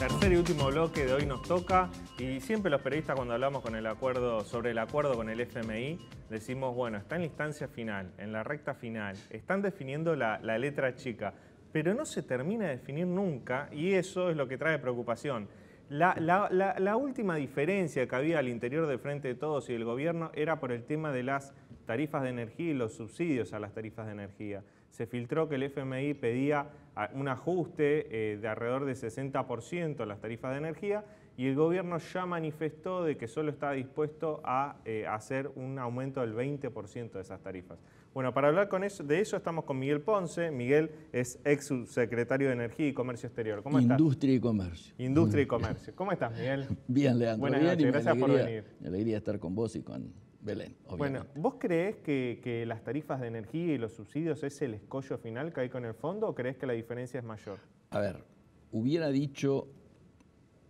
Tercer y último bloque de hoy nos toca y siempre los periodistas cuando hablamos con el acuerdo, sobre el acuerdo con el FMI decimos, bueno, está en la instancia final, en la recta final, están definiendo la, letra chica, pero no se termina de definir nunca y eso es lo que trae preocupación. La, última diferencia que había al interior del Frente de Todos y del Gobierno era por el tema de las tarifas de energía y los subsidios a las tarifas de energía. Se filtró que el FMI pedía ah, un ajuste eh, de alrededor de 60% a las tarifas de energía y el gobierno ya manifestó de que solo está dispuesto a eh, hacer un aumento del 20% de esas tarifas. Bueno, para hablar con eso, de eso estamos con Miguel Ponce. Miguel es ex subsecretario de Energía y Comercio Exterior. ¿Cómo estás? Industria y Comercio. Industria y Comercio. ¿Cómo estás, Miguel? Bien, Leandro. Buenas bien, noches, gracias por venir. Me alegría estar con vos y con Belén. Obviamente. Bueno, ¿vos crees que, las tarifas de energía y los subsidios es el escollo final que hay con el fondo o crees que la diferencia es mayor? A ver, hubiera dicho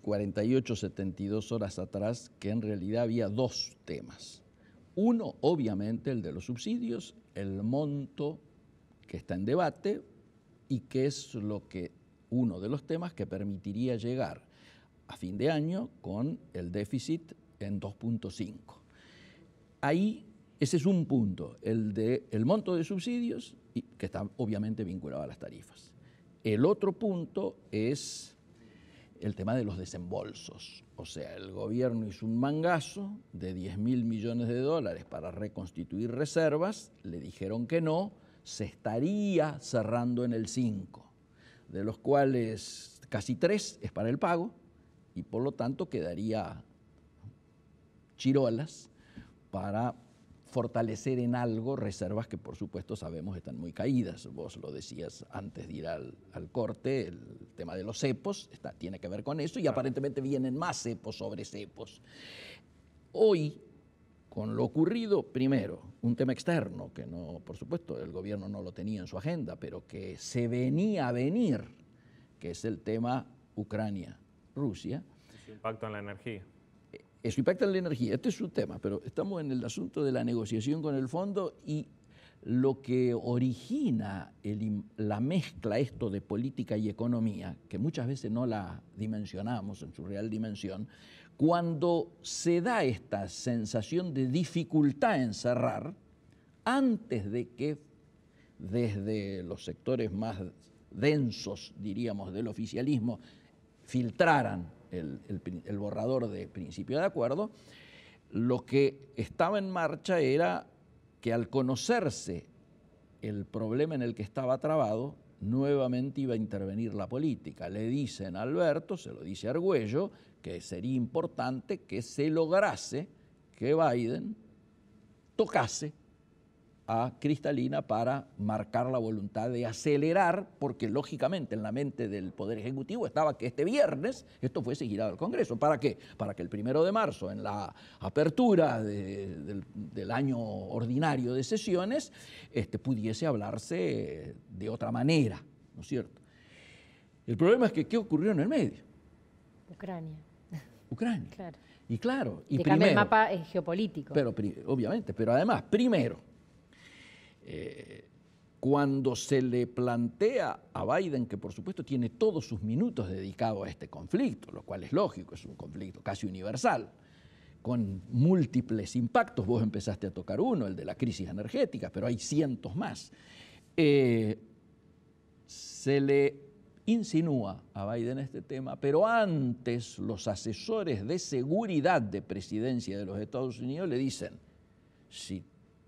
48, 72 horas atrás que en realidad había dos temas. Uno, obviamente, el de los subsidios, el monto que está en debate y que es lo que uno de los temas que permitiría llegar a fin de año con el déficit en 2.5 ahí ese es un punto, el de el monto de subsidios, que está obviamente vinculado a las tarifas. El otro punto es el tema de los desembolsos. O sea, el gobierno hizo un mangazo de 10 mil millones de dólares para reconstituir reservas, le dijeron que no, se estaría cerrando en el 5, de los cuales casi 3 es para el pago y por lo tanto quedaría chirolas para fortalecer en algo reservas que por supuesto sabemos están muy caídas. Vos lo decías antes de ir al, corte, el tema de los cepos está, tiene que ver con eso y aparentemente vienen más cepos sobre cepos. Hoy, con lo ocurrido, primero, un tema externo que no, por supuesto, el gobierno no lo tenía en su agenda, pero que se venía a venir, que es el tema Ucrania-Rusia. Impacto en la energía eso impacta en la energía, este es su tema, pero estamos en el asunto de la negociación con el fondo y lo que origina la mezcla esto de política y economía, que muchas veces no la dimensionamos en su real dimensión, cuando se da esta sensación de dificultad en cerrar, antes de que desde los sectores más densos, diríamos, del oficialismo, filtraran el, borrador de principio de acuerdo, lo que estaba en marcha era que al conocerse el problema en el que estaba trabado, nuevamente iba a intervenir la política. Le dicen a Alberto, se lo dice Argüello, que sería importante que se lograse que Biden tocase a Cristalina para marcar la voluntad de acelerar, porque lógicamente en la mente del Poder Ejecutivo estaba que este viernes esto fuese girado al Congreso. ¿Para qué? Para que el primero de marzo, en la apertura del, año ordinario de sesiones, este, pudiese hablarse de otra manera, ¿no es cierto? El problema es que, ¿qué ocurrió en el medio? Ucrania. Ucrania. Y claro, y el mapa geopolítico. Pero obviamente, pero además, primero, eh, cuando se le plantea a Biden, que por supuesto tiene todos sus minutos dedicados a este conflicto, lo cual es lógico, es un conflicto casi universal, con múltiples impactos, vos empezaste a tocar uno, el de la crisis energética, pero hay cientos más, eh, se le insinúa a Biden este tema, pero antes los asesores de seguridad de presidencia de los Estados Unidos le dicen, si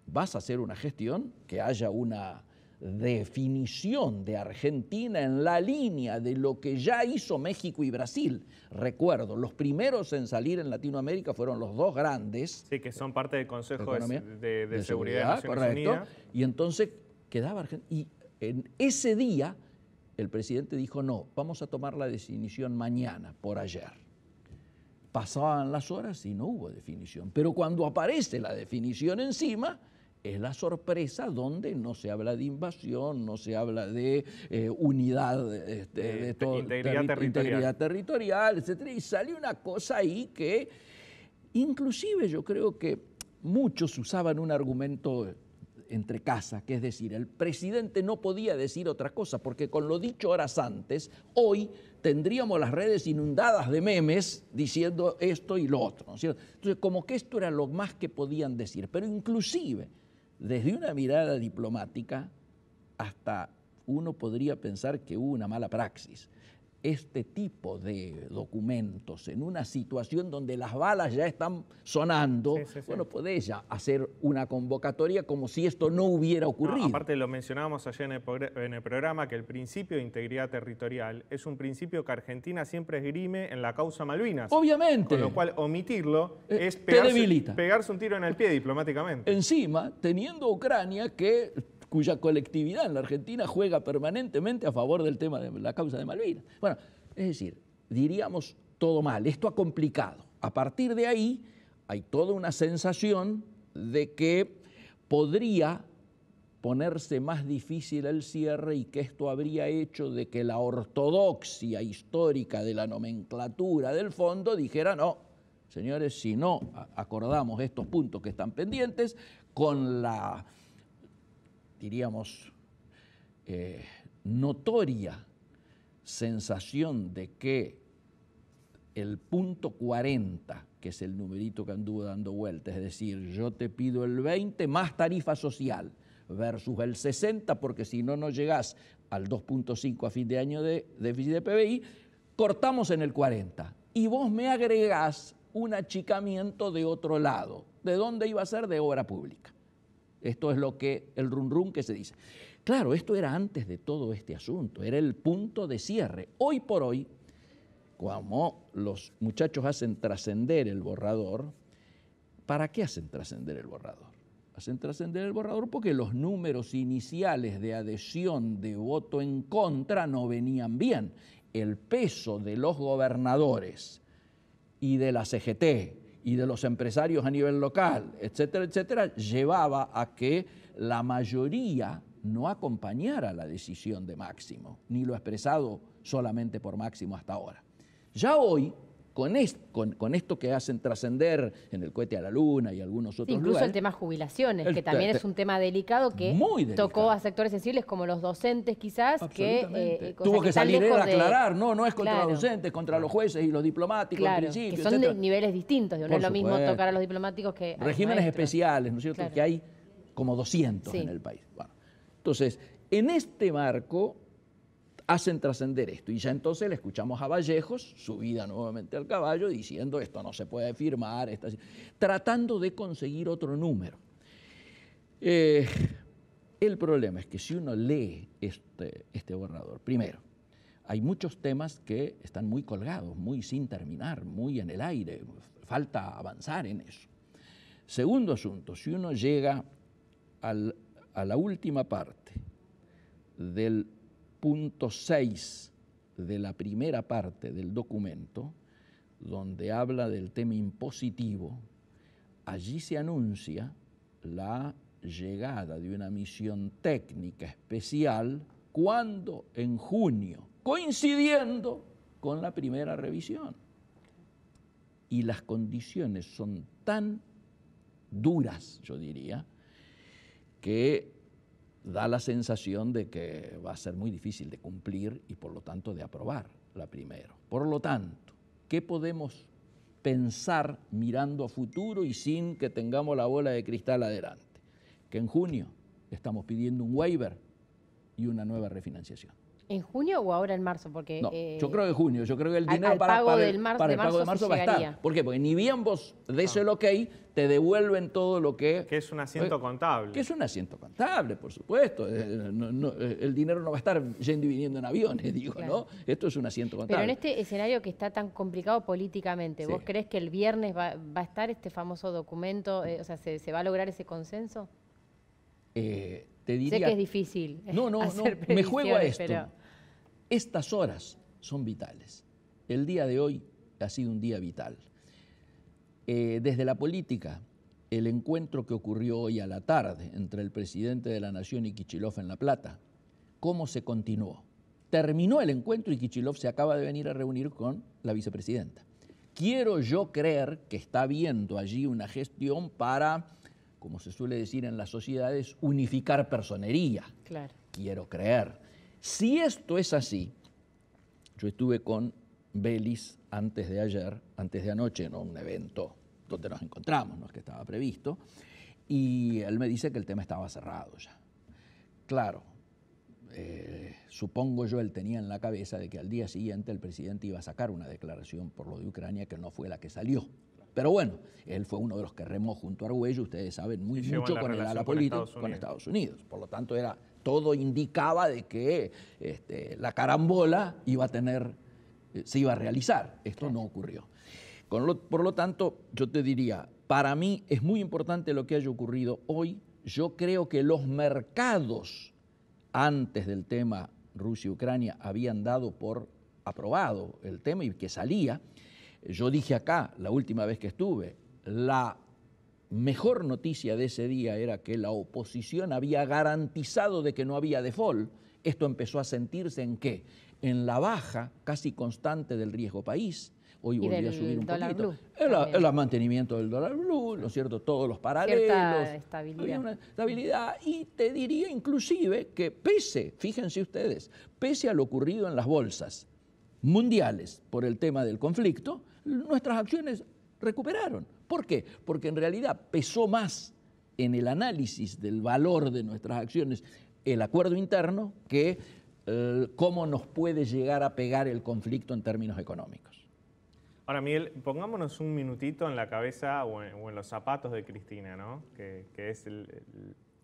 vas a hacer una gestión que haya una definición de Argentina en la línea de lo que ya hizo México y Brasil. Recuerdo, los primeros en salir en Latinoamérica fueron los dos grandes. Sí, que son parte del Consejo de, Seguridad, correcto. Y entonces quedaba Argentina. Y en ese día el presidente dijo, no, vamos a tomar la definición mañana, por ayer. Pasaban las horas y no hubo definición. Pero cuando aparece la definición encima, es la sorpresa donde no se habla de invasión, no se habla de eh, unidad este, de, todo, integridad, territorial. integridad territorial, etc. Y sale una cosa ahí que inclusive yo creo que muchos usaban un argumento entre casa, que es decir, el presidente no podía decir otra cosa, porque con lo dicho horas antes, hoy tendríamos las redes inundadas de memes diciendo esto y lo otro, Entonces, como que esto era lo más que podían decir, pero inclusive desde una mirada diplomática hasta uno podría pensar que hubo una mala praxis este tipo de documentos en una situación donde las balas ya están sonando, bueno, puede ya hacer una convocatoria como si esto no hubiera ocurrido. aparte lo mencionábamos ayer en el, programa, que el principio de integridad territorial es un principio que Argentina siempre esgrime en la causa Malvinas. Obviamente. Con lo cual omitirlo eh, es pegarse un tiro en el pie diplomáticamente. Encima, teniendo Ucrania que cuya colectividad en la Argentina juega permanentemente a favor del tema de la causa de Malvinas. Bueno, es decir, diríamos todo mal, esto ha complicado. A partir de ahí hay toda una sensación de que podría ponerse más difícil el cierre y que esto habría hecho de que la ortodoxia histórica de la nomenclatura del fondo dijera no, señores, si no acordamos estos puntos que están pendientes, con la diríamos, eh, notoria sensación de que el punto 40, que es el numerito que anduvo dando vueltas, es decir, yo te pido el 20 más tarifa social versus el 60, porque si no, no llegás al 2.5 a fin de año de déficit de PBI, cortamos en el 40 y vos me agregás un achicamiento de otro lado. ¿De dónde iba a ser? De obra pública. Esto es lo que, el run run que se dice. Claro, esto era antes de todo este asunto, era el punto de cierre. Hoy por hoy, como los muchachos hacen trascender el borrador, ¿para qué hacen trascender el borrador? Hacen trascender el borrador porque los números iniciales de adhesión de voto en contra no venían bien. El peso de los gobernadores y de la CGT y de los empresarios a nivel local, etcétera, etcétera, llevaba a que la mayoría no acompañara la decisión de Máximo, ni lo expresado solamente por Máximo hasta ahora. Ya hoy, con, con, esto que hacen trascender en el cohete a la luna y algunos otros incluso el tema jubilaciones, que también es un tema delicado que tocó a sectores sensibles como los docentes quizás, que eh, eh, tuvo que, salir a aclarar, no, no es contra los docentes, contra los jueces y los diplomáticos que son de niveles distintos, no es lo mismo tocar a los diplomáticos que Regímenes especiales, ¿no es cierto? Que hay como 200 en el país. entonces, en este marco hacen trascender esto. Y ya entonces le escuchamos a Vallejos, subida nuevamente al caballo, diciendo esto no se puede firmar, tratando de conseguir otro número. Eh, el problema es que si uno lee este, este borrador, primero, hay muchos temas que están muy colgados, muy sin terminar, muy en el aire, falta avanzar en eso. Segundo asunto, si uno llega a la última parte del punto 6 de la primera parte del documento, donde habla del tema impositivo, allí se anuncia la llegada de una misión técnica especial cuando en junio, coincidiendo con la primera revisión. Y las condiciones son tan duras, yo diría, que da la sensación de que va a ser muy difícil de cumplir y por lo tanto de aprobar la primero. Por lo tanto, ¿qué podemos pensar mirando a futuro y sin que tengamos la bola de cristal adelante? Que en junio estamos pidiendo un waiver y una nueva refinanciación. ¿En junio o ahora en marzo? Porque, eh, yo creo que junio, yo creo que el dinero para, el, pago de marzo, va a estar. ¿Por qué? Porque ni bien vos des ah. el ok, te devuelven todo lo que... Que es un asiento eh, contable. Que es un asiento contable, por supuesto. Eh, el dinero no va a estar yendo y viniendo en aviones, digo, ¿no? Esto es un asiento contable. Pero en este escenario que está tan complicado políticamente, ¿vos crees que el viernes va, a estar este famoso documento? o sea, ¿se, va a lograr ese consenso? te diría, sé que es difícil. No, no, no me juego a esto. Estas horas son vitales. El día de hoy ha sido un día vital. Eh, desde la política, el encuentro que ocurrió hoy a la tarde entre el presidente de la Nación y Kichilov en La Plata, cómo se continuó. Terminó el encuentro y Kichilov se acaba de venir a reunir con la vicepresidenta. Quiero yo creer que está viendo allí una gestión para, como se suele decir en las sociedades, unificar personería. Claro. Quiero creer si esto es así, yo estuve con Belis antes de ayer, antes de anoche, en un evento donde nos encontramos, no es que estaba previsto, y él me dice que el tema estaba cerrado ya. Claro, eh, supongo yo él tenía en la cabeza de que al día siguiente el presidente iba a sacar una declaración por lo de Ucrania que no fue la que salió. Pero bueno, él fue uno de los que remó junto a Argüello, ustedes saben muy, mucho con la política con Estados Unidos. Por lo tanto, era todo indicaba de que este, la carambola iba a tener, eh, se iba a realizar. Esto no ocurrió. por lo tanto, yo te diría, para mí es muy importante lo que haya ocurrido hoy. Yo creo que los mercados antes del tema Rusia Ucrania habían dado por aprobado el tema y que salía. Yo dije acá, la última vez que estuve, la mejor noticia de ese día era que la oposición había garantizado de que no había default. Esto empezó a sentirse en qué? En la baja casi constante del riesgo país. Hoy volvió a subir un poquito. El, mantenimiento del dólar blue, ¿no es cierto? Todos los paralelos. estabilidad. estabilidad. Y te diría inclusive que pese, fíjense ustedes, pese a lo ocurrido en las bolsas mundiales por el tema del conflicto, nuestras acciones recuperaron ¿Por qué? Porque en realidad pesó más en el análisis del valor de nuestras acciones el acuerdo interno que eh, cómo nos puede llegar a pegar el conflicto en términos económicos. Ahora, Miguel, pongámonos un minutito en la cabeza o en, los zapatos de Cristina, ¿no? que, es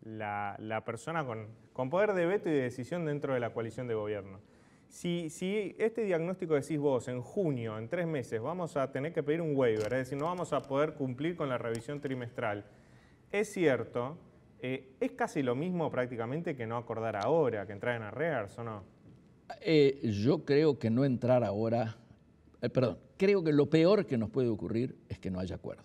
la, persona con poder de veto y de decisión dentro de la coalición de gobierno. Si, este diagnóstico decís vos, en junio, en tres meses, vamos a tener que pedir un waiver, es decir, no vamos a poder cumplir con la revisión trimestral, es cierto, eh, es casi lo mismo prácticamente que no acordar ahora, que entrar en arrears, ¿o no? Eh, yo creo que no entrar ahora, eh, perdón, creo que lo peor que nos puede ocurrir es que no haya acuerdo,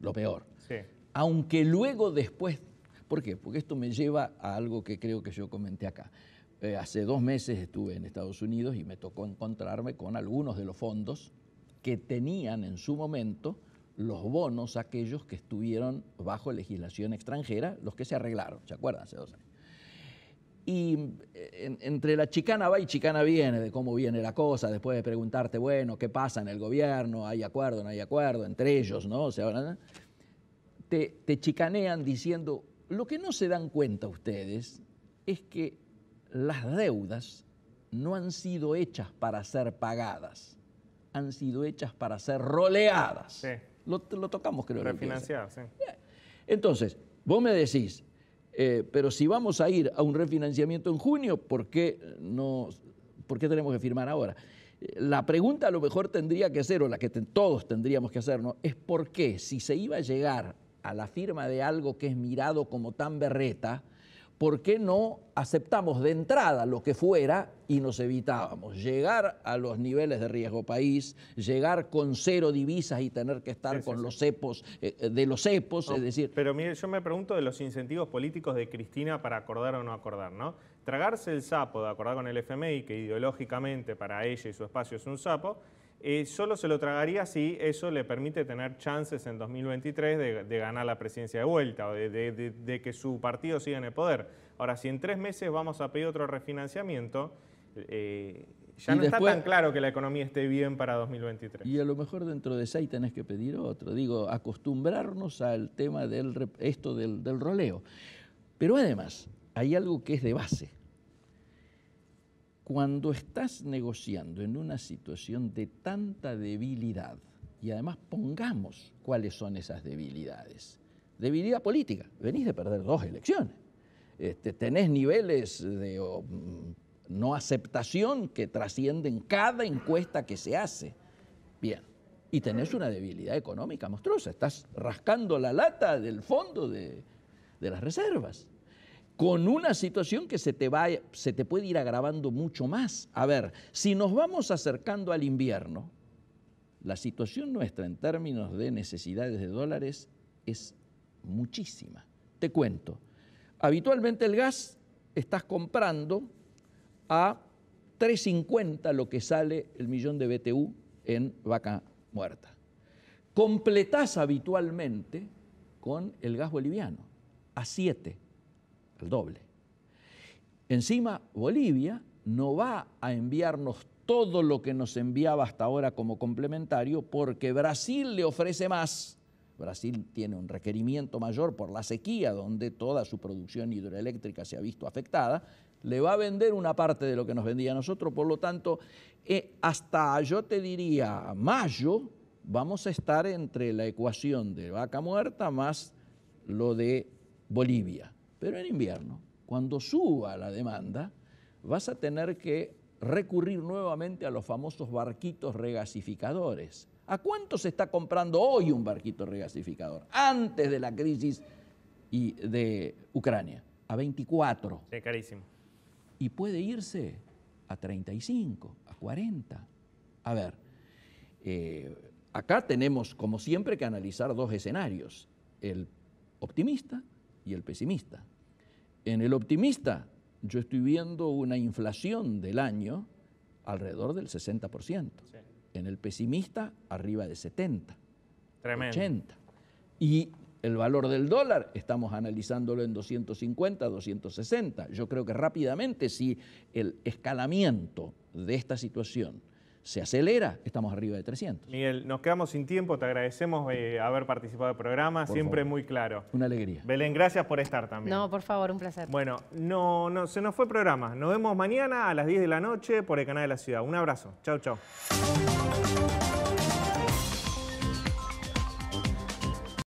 lo peor. Sí. Aunque luego después, ¿por qué? Porque esto me lleva a algo que creo que yo comenté acá. Eh, hace dos meses estuve en Estados Unidos y me tocó encontrarme con algunos de los fondos que tenían en su momento los bonos aquellos que estuvieron bajo legislación extranjera, los que se arreglaron, ¿se acuerdan? Hace dos Y eh, entre la chicana va y chicana viene de cómo viene la cosa, después de preguntarte, bueno, ¿qué pasa en el gobierno? ¿Hay acuerdo? ¿No hay acuerdo? Entre ellos, ¿no? O te, te chicanean diciendo, lo que no se dan cuenta ustedes es que las deudas no han sido hechas para ser pagadas, han sido hechas para ser roleadas. Lo, tocamos, creo. Refinanciadas, sí. Entonces, vos me decís, eh, pero si vamos a ir a un refinanciamiento en junio, ¿por qué, no, por qué tenemos que firmar ahora? Eh, la pregunta a lo mejor tendría que ser, o la que todos tendríamos que hacernos, es por qué si se iba a llegar a la firma de algo que es mirado como tan berreta, ¿por qué no aceptamos de entrada lo que fuera y nos evitábamos llegar a los niveles de riesgo país, llegar con cero divisas y tener que estar con los cepos eh, eh, de los cepos, es decir... Pero mire, yo me pregunto de los incentivos políticos de Cristina para acordar o no acordar, ¿no? Tragarse el sapo de acordar con el FMI, que ideológicamente para ella y su espacio es un sapo, eh, solo se lo tragaría si eso le permite tener chances en 2023 de, ganar la presidencia de vuelta o de, que su partido siga en el poder. Ahora, si en tres meses vamos a pedir otro refinanciamiento, eh, ya no está tan claro que la economía esté bien para 2023. Y a lo mejor dentro de seis tenés que pedir otro. Digo, acostumbrarnos al tema del esto del roleo. Pero además, hay algo que es de base cuando estás negociando en una situación de tanta debilidad, y además pongamos cuáles son esas debilidades, debilidad política, venís de perder dos elecciones, este, tenés niveles de mm, no aceptación que trascienden cada encuesta que se hace, bien, y tenés una debilidad económica monstruosa, estás rascando la lata del fondo de las reservas con una situación que se te, va, se te puede ir agravando mucho más. A ver, si nos vamos acercando al invierno, la situación nuestra en términos de necesidades de dólares es muchísima. Te cuento, habitualmente el gas estás comprando a 3.50 lo que sale el millón de BTU en vaca muerta. Completás habitualmente con el gas boliviano a 7 al doble. Encima, Bolivia no va a enviarnos todo lo que nos enviaba hasta ahora como complementario porque Brasil le ofrece más. Brasil tiene un requerimiento mayor por la sequía, donde toda su producción hidroeléctrica se ha visto afectada, le va a vender una parte de lo que nos vendía a nosotros, por lo tanto, eh, hasta yo te diría mayo vamos a estar entre la ecuación de vaca muerta más lo de Bolivia. Pero en invierno, cuando suba la demanda, vas a tener que recurrir nuevamente a los famosos barquitos regasificadores. ¿A cuánto se está comprando hoy un barquito regasificador? Antes de la crisis y de Ucrania. A 24. sí, carísimo. Y puede irse a 35, a 40. A ver, eh, acá tenemos, como siempre, que analizar dos escenarios. El optimista y el pesimista. En el optimista, yo estoy viendo una inflación del año alrededor del 60%. En el pesimista, arriba de 70. Tremendo. 80. Y el valor del dólar, estamos analizándolo en 250, 260. Yo creo que rápidamente, si el escalamiento de esta situación se acelera, estamos arriba de 300. Miguel, nos quedamos sin tiempo, te agradecemos eh, haber participado del programa, siempre muy claro. Una alegría. Belén, gracias por estar también. No, por favor, un placer. Bueno, no, no, se nos fue el programa. Nos vemos mañana a las 10 de la noche por el canal de la ciudad. Un abrazo. Chau, chau.